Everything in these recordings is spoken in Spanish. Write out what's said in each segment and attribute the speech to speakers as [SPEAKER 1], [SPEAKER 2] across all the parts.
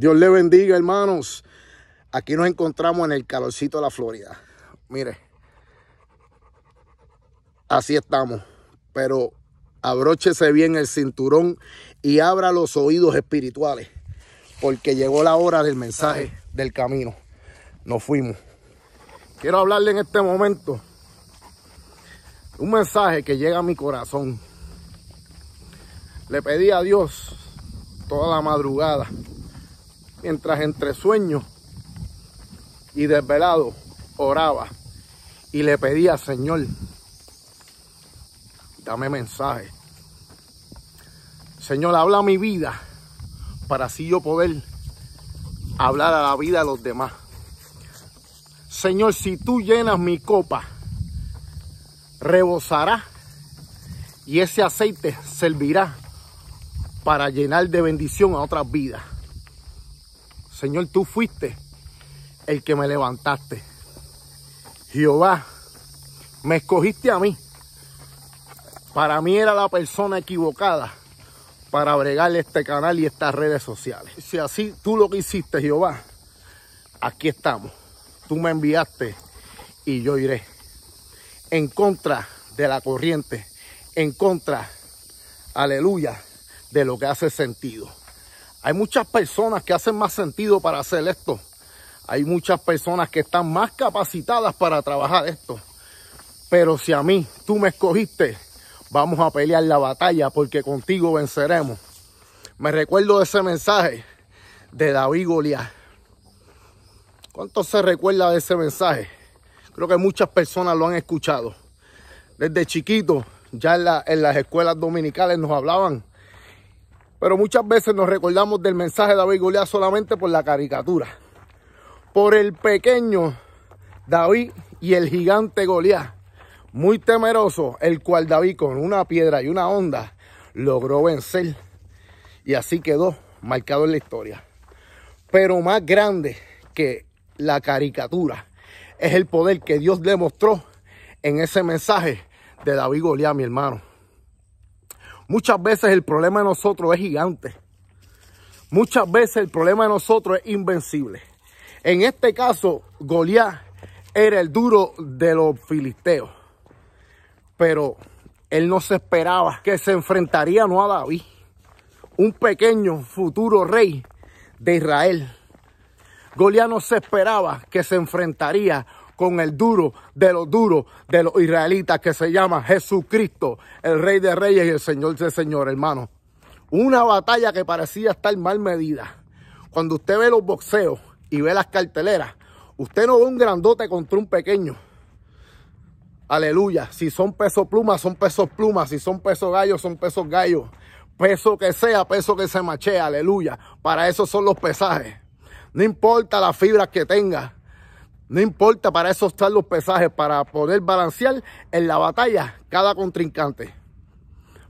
[SPEAKER 1] Dios le bendiga, hermanos. Aquí nos encontramos en el calorcito de la Florida. Mire, así estamos. Pero abróchese bien el cinturón y abra los oídos espirituales. Porque llegó la hora del mensaje del camino. Nos fuimos. Quiero hablarle en este momento un mensaje que llega a mi corazón. Le pedí a Dios toda la madrugada mientras entre sueño y desvelado oraba y le pedía, Señor, dame mensaje. Señor, habla mi vida para así yo poder hablar a la vida de los demás. Señor, si tú llenas mi copa, rebosará y ese aceite servirá para llenar de bendición a otras vidas. Señor, tú fuiste el que me levantaste. Jehová, me escogiste a mí. Para mí era la persona equivocada para bregarle este canal y estas redes sociales. Si así tú lo quisiste, hiciste, Jehová, aquí estamos. Tú me enviaste y yo iré. En contra de la corriente, en contra, aleluya, de lo que hace sentido. Hay muchas personas que hacen más sentido para hacer esto. Hay muchas personas que están más capacitadas para trabajar esto. Pero si a mí tú me escogiste, vamos a pelear la batalla porque contigo venceremos. Me recuerdo de ese mensaje de David Goliat. ¿Cuánto se recuerda de ese mensaje? Creo que muchas personas lo han escuchado. Desde chiquito, ya en las escuelas dominicales nos hablaban pero muchas veces nos recordamos del mensaje de David Goliat solamente por la caricatura. Por el pequeño David y el gigante Goliat. Muy temeroso, el cual David con una piedra y una onda logró vencer. Y así quedó marcado en la historia. Pero más grande que la caricatura es el poder que Dios demostró en ese mensaje de David Goliat, mi hermano. Muchas veces el problema de nosotros es gigante. Muchas veces el problema de nosotros es invencible. En este caso, Goliat era el duro de los filisteos. Pero él no se esperaba que se enfrentaría no a David, un pequeño futuro rey de Israel. Goliat no se esperaba que se enfrentaría a con el duro de los duros de los israelitas que se llama Jesucristo, el Rey de Reyes y el Señor de Señor, hermano. Una batalla que parecía estar mal medida. Cuando usted ve los boxeos y ve las carteleras, usted no ve un grandote contra un pequeño. Aleluya. Si son pesos plumas, son pesos plumas. Si son pesos gallos, son pesos gallos. Peso que sea, peso que se machea. Aleluya. Para eso son los pesajes. No importa las fibras que tenga. No importa para eso están los pesajes, para poder balancear en la batalla cada contrincante.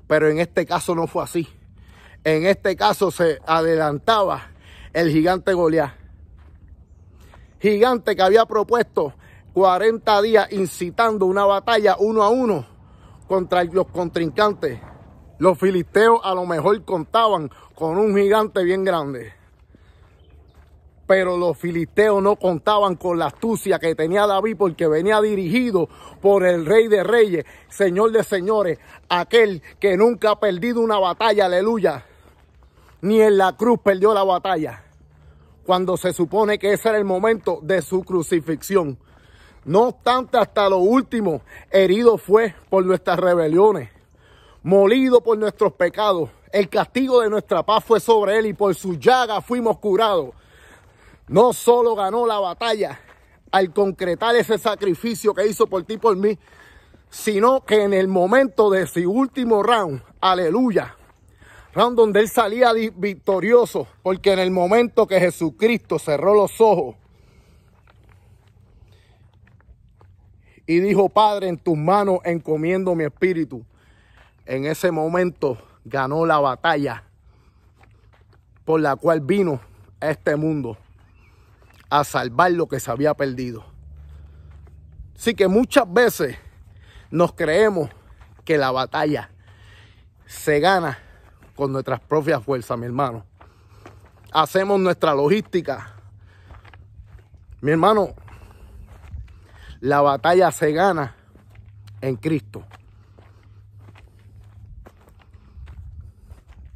[SPEAKER 1] Pero en este caso no fue así. En este caso se adelantaba el gigante Goliat. Gigante que había propuesto 40 días incitando una batalla uno a uno contra los contrincantes. Los filisteos a lo mejor contaban con un gigante bien grande pero los filisteos no contaban con la astucia que tenía David porque venía dirigido por el rey de reyes, señor de señores, aquel que nunca ha perdido una batalla, aleluya, ni en la cruz perdió la batalla, cuando se supone que ese era el momento de su crucifixión. No obstante, hasta lo último, herido fue por nuestras rebeliones, molido por nuestros pecados. El castigo de nuestra paz fue sobre él y por su llaga fuimos curados no solo ganó la batalla al concretar ese sacrificio que hizo por ti por mí, sino que en el momento de su último round, aleluya, round donde él salía victorioso, porque en el momento que Jesucristo cerró los ojos y dijo, Padre, en tus manos encomiendo mi espíritu, en ese momento ganó la batalla por la cual vino a este mundo a salvar lo que se había perdido. Sí que muchas veces nos creemos que la batalla se gana con nuestras propias fuerzas, mi hermano. Hacemos nuestra logística. Mi hermano, la batalla se gana en Cristo.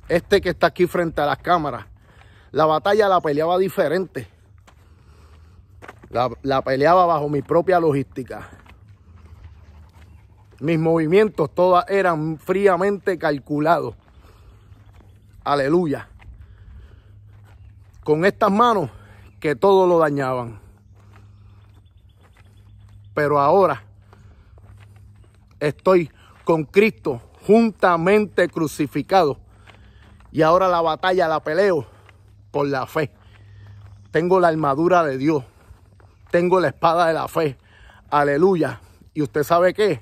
[SPEAKER 1] Este que está aquí frente a las cámaras, la batalla la peleaba diferente. La, peleaba bajo mi propia logística. Mis movimientos todas eran fríamente calculados. Aleluya. Con estas manos que todo lo dañaban. Pero ahora estoy con Cristo juntamente crucificado. Y ahora la batalla la peleo por la fe. Tengo la armadura de Dios tengo la espada de la fe. Aleluya. Y usted sabe qué?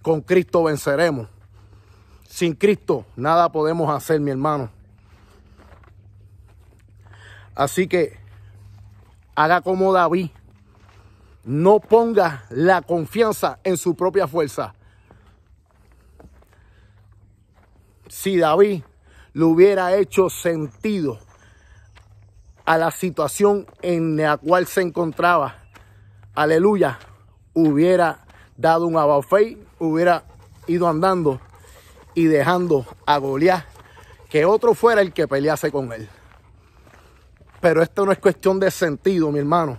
[SPEAKER 1] Con Cristo venceremos. Sin Cristo nada podemos hacer, mi hermano. Así que haga como David. No ponga la confianza en su propia fuerza. Si David lo hubiera hecho sentido a la situación en la cual se encontraba, aleluya, hubiera dado un abafé, hubiera ido andando y dejando a Goliat que otro fuera el que pelease con él. Pero esto no es cuestión de sentido, mi hermano.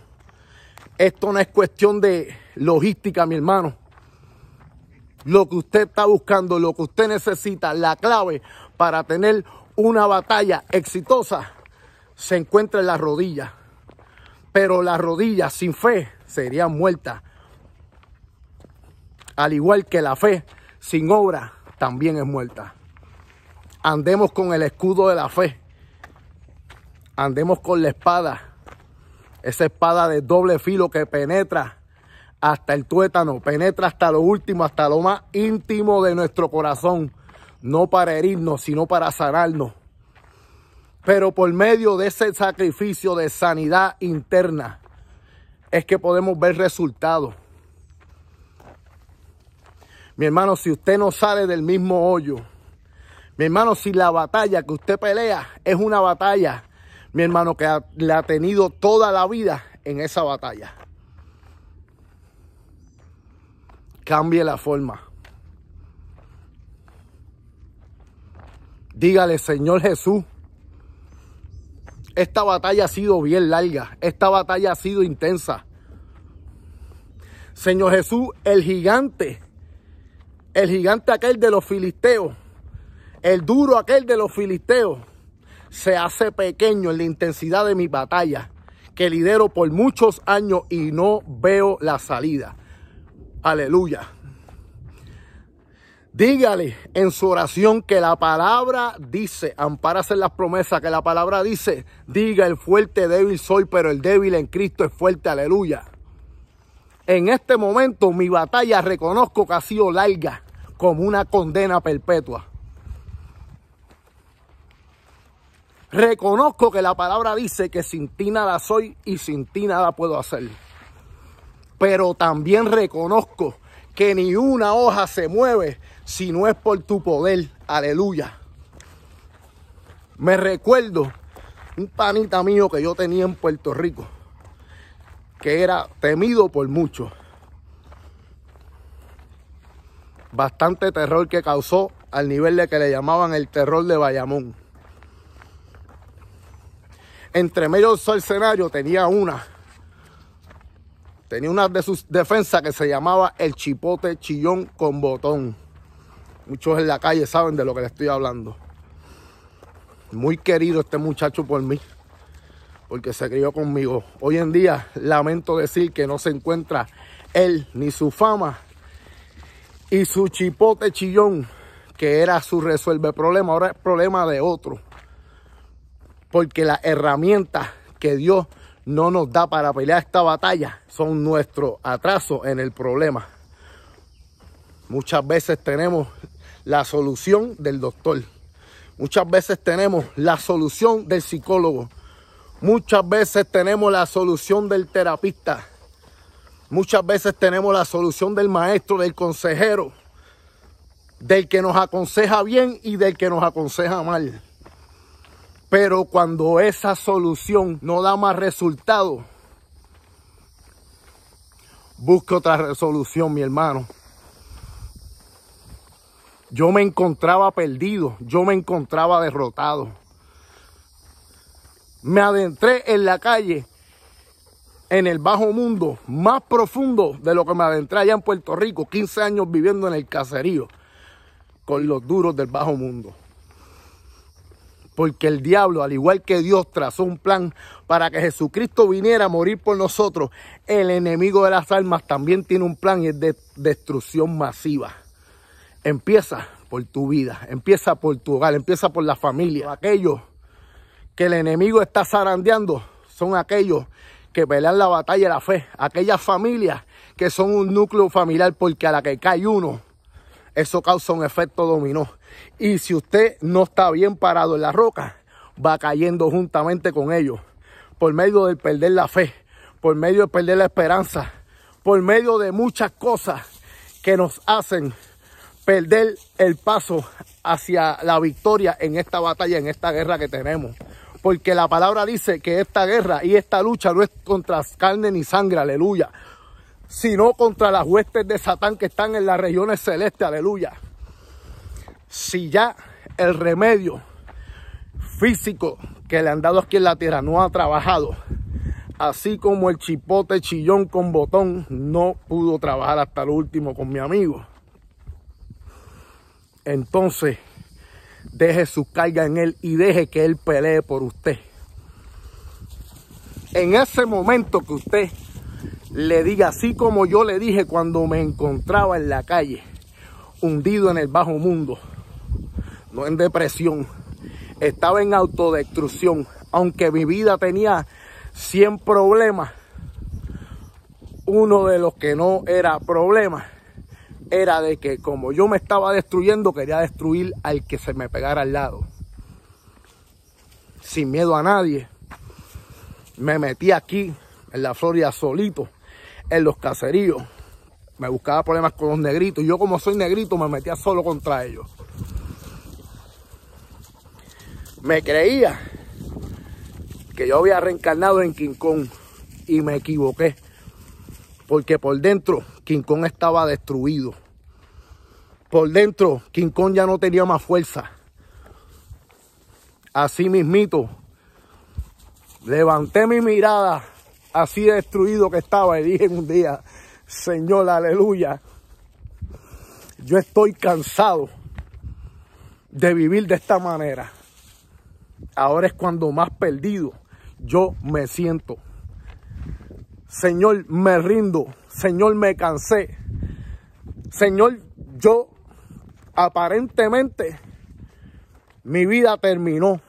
[SPEAKER 1] Esto no es cuestión de logística, mi hermano. Lo que usted está buscando, lo que usted necesita, la clave para tener una batalla exitosa se encuentra en las rodillas. Pero las rodillas sin fe sería muerta, Al igual que la fe sin obra también es muerta. Andemos con el escudo de la fe. Andemos con la espada. Esa espada de doble filo que penetra hasta el tuétano, penetra hasta lo último, hasta lo más íntimo de nuestro corazón. No para herirnos, sino para sanarnos pero por medio de ese sacrificio de sanidad interna es que podemos ver resultados. Mi hermano, si usted no sale del mismo hoyo, mi hermano, si la batalla que usted pelea es una batalla, mi hermano, que le ha tenido toda la vida en esa batalla. Cambie la forma. Dígale, Señor Jesús, esta batalla ha sido bien larga. Esta batalla ha sido intensa. Señor Jesús, el gigante, el gigante aquel de los filisteos, el duro aquel de los filisteos, se hace pequeño en la intensidad de mi batalla, que lidero por muchos años y no veo la salida. Aleluya. Dígale en su oración que la palabra dice, ampárase en las promesas, que la palabra dice, diga el fuerte débil soy, pero el débil en Cristo es fuerte, aleluya. En este momento mi batalla reconozco que ha sido larga, como una condena perpetua. Reconozco que la palabra dice que sin ti nada soy y sin ti nada puedo hacer. Pero también reconozco que ni una hoja se mueve si no es por tu poder. Aleluya. Me recuerdo un panita mío que yo tenía en Puerto Rico, que era temido por muchos. Bastante terror que causó al nivel de que le llamaban el terror de Bayamón. Entre medio del escenario tenía una. Tenía una de sus defensas que se llamaba el chipote chillón con botón. Muchos en la calle saben de lo que le estoy hablando. Muy querido este muchacho por mí, porque se crió conmigo. Hoy en día lamento decir que no se encuentra él ni su fama y su chipote chillón, que era su resuelve problema, ahora es problema de otro. Porque las herramientas que Dios no nos da para pelear esta batalla son nuestro atraso en el problema. Muchas veces tenemos la solución del doctor. Muchas veces tenemos la solución del psicólogo. Muchas veces tenemos la solución del terapista. Muchas veces tenemos la solución del maestro, del consejero, del que nos aconseja bien y del que nos aconseja mal. Pero cuando esa solución no da más resultado, busque otra resolución, mi hermano. Yo me encontraba perdido, yo me encontraba derrotado. Me adentré en la calle, en el bajo mundo, más profundo de lo que me adentré allá en Puerto Rico, 15 años viviendo en el caserío, con los duros del bajo mundo. Porque el diablo, al igual que Dios, trazó un plan para que Jesucristo viniera a morir por nosotros. El enemigo de las almas también tiene un plan y es de destrucción masiva. Empieza por tu vida, empieza por tu hogar, empieza por la familia. Aquellos que el enemigo está zarandeando son aquellos que pelean la batalla de la fe. Aquellas familias que son un núcleo familiar porque a la que cae uno, eso causa un efecto dominó. Y si usted no está bien parado en la roca, va cayendo juntamente con ellos. Por medio de perder la fe, por medio de perder la esperanza, por medio de muchas cosas que nos hacen perder el paso hacia la victoria en esta batalla, en esta guerra que tenemos. Porque la palabra dice que esta guerra y esta lucha no es contra carne ni sangre, aleluya. Sino contra las huestes de Satán que están en las regiones celestes, aleluya. Si ya el remedio físico que le han dado aquí en la tierra no ha trabajado, así como el chipote chillón con botón no pudo trabajar hasta el último con mi amigo entonces deje su carga en Él y deje que Él pelee por usted. En ese momento que usted le diga, así como yo le dije cuando me encontraba en la calle, hundido en el bajo mundo, no en depresión, estaba en autodestrucción, aunque mi vida tenía 100 problemas, uno de los que no era problema era de que como yo me estaba destruyendo, quería destruir al que se me pegara al lado. Sin miedo a nadie. Me metí aquí, en la Florida, solito, en los caseríos. Me buscaba problemas con los negritos. Yo como soy negrito, me metía solo contra ellos. Me creía que yo había reencarnado en King Kong y me equivoqué. Porque por dentro King Kong estaba destruido. Por dentro, King ya no tenía más fuerza. Así mismito, levanté mi mirada, así destruido que estaba, y dije un día, Señor, aleluya, yo estoy cansado de vivir de esta manera. Ahora es cuando más perdido yo me siento. Señor, me rindo. Señor, me cansé. Señor, yo aparentemente mi vida terminó.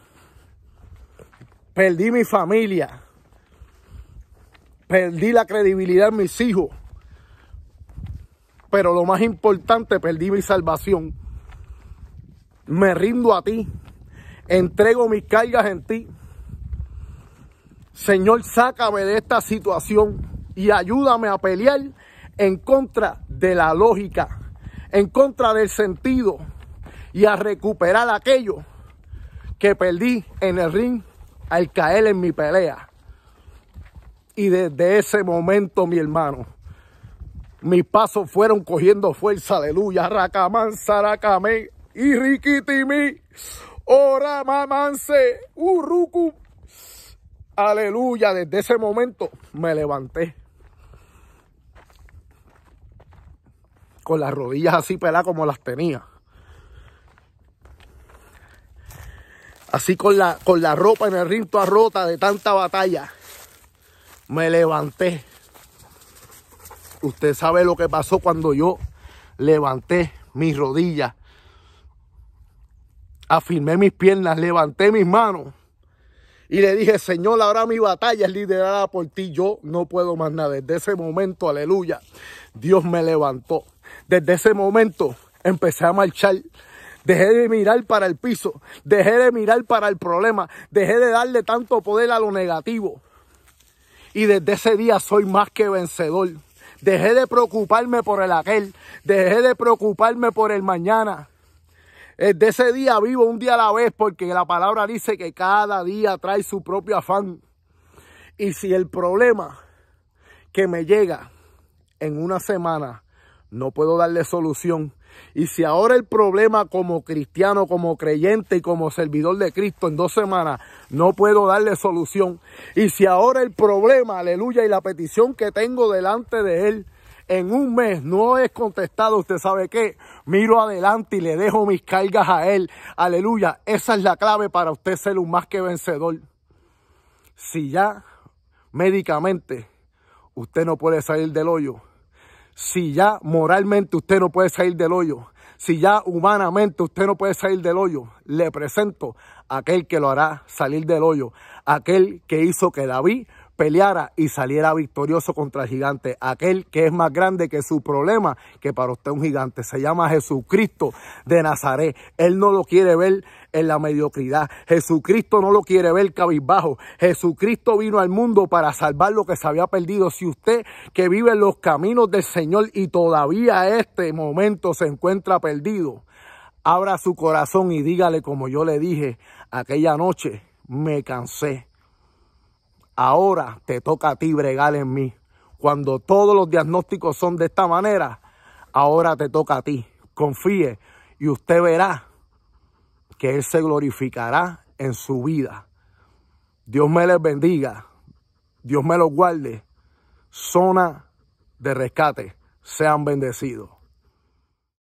[SPEAKER 1] Perdí mi familia. Perdí la credibilidad de mis hijos. Pero lo más importante, perdí mi salvación. Me rindo a ti. Entrego mis cargas en ti. Señor, sácame de esta situación y ayúdame a pelear en contra de la lógica en contra del sentido y a recuperar aquello que perdí en el ring al caer en mi pelea. Y desde ese momento, mi hermano, mis pasos fueron cogiendo fuerza, aleluya, racamán, saracamé, y Rikitimi. ora mamanse, ¡Uruku! Aleluya, desde ese momento me levanté. con las rodillas así peladas como las tenía. Así con la, con la ropa en el rinto Arrota rota de tanta batalla. Me levanté. Usted sabe lo que pasó cuando yo levanté mis rodillas. Afirmé mis piernas, levanté mis manos. Y le dije, Señor, ahora mi batalla es liderada por ti. Yo no puedo más nada. Desde ese momento, aleluya, Dios me levantó. Desde ese momento empecé a marchar. Dejé de mirar para el piso, dejé de mirar para el problema, dejé de darle tanto poder a lo negativo. Y desde ese día soy más que vencedor. Dejé de preocuparme por el aquel, dejé de preocuparme por el mañana. Desde ese día vivo un día a la vez porque la palabra dice que cada día trae su propio afán. Y si el problema que me llega en una semana no puedo darle solución. Y si ahora el problema como cristiano, como creyente y como servidor de Cristo en dos semanas, no puedo darle solución. Y si ahora el problema, aleluya, y la petición que tengo delante de Él en un mes no es contestado, usted sabe qué, miro adelante y le dejo mis cargas a Él. Aleluya, esa es la clave para usted ser un más que vencedor. Si ya médicamente usted no puede salir del hoyo si ya moralmente usted no puede salir del hoyo, si ya humanamente usted no puede salir del hoyo, le presento a aquel que lo hará salir del hoyo, aquel que hizo que David peleara y saliera victorioso contra el gigante, aquel que es más grande que su problema, que para usted un gigante, se llama Jesucristo de Nazaret. Él no lo quiere ver en la mediocridad. Jesucristo no lo quiere ver cabizbajo. Jesucristo vino al mundo para salvar lo que se había perdido. Si usted que vive en los caminos del Señor y todavía este momento se encuentra perdido, abra su corazón y dígale como yo le dije aquella noche, me cansé Ahora te toca a ti bregar en mí. Cuando todos los diagnósticos son de esta manera, ahora te toca a ti. Confíe y usted verá que Él se glorificará en su vida. Dios me les bendiga. Dios me los guarde. Zona de rescate. Sean bendecidos.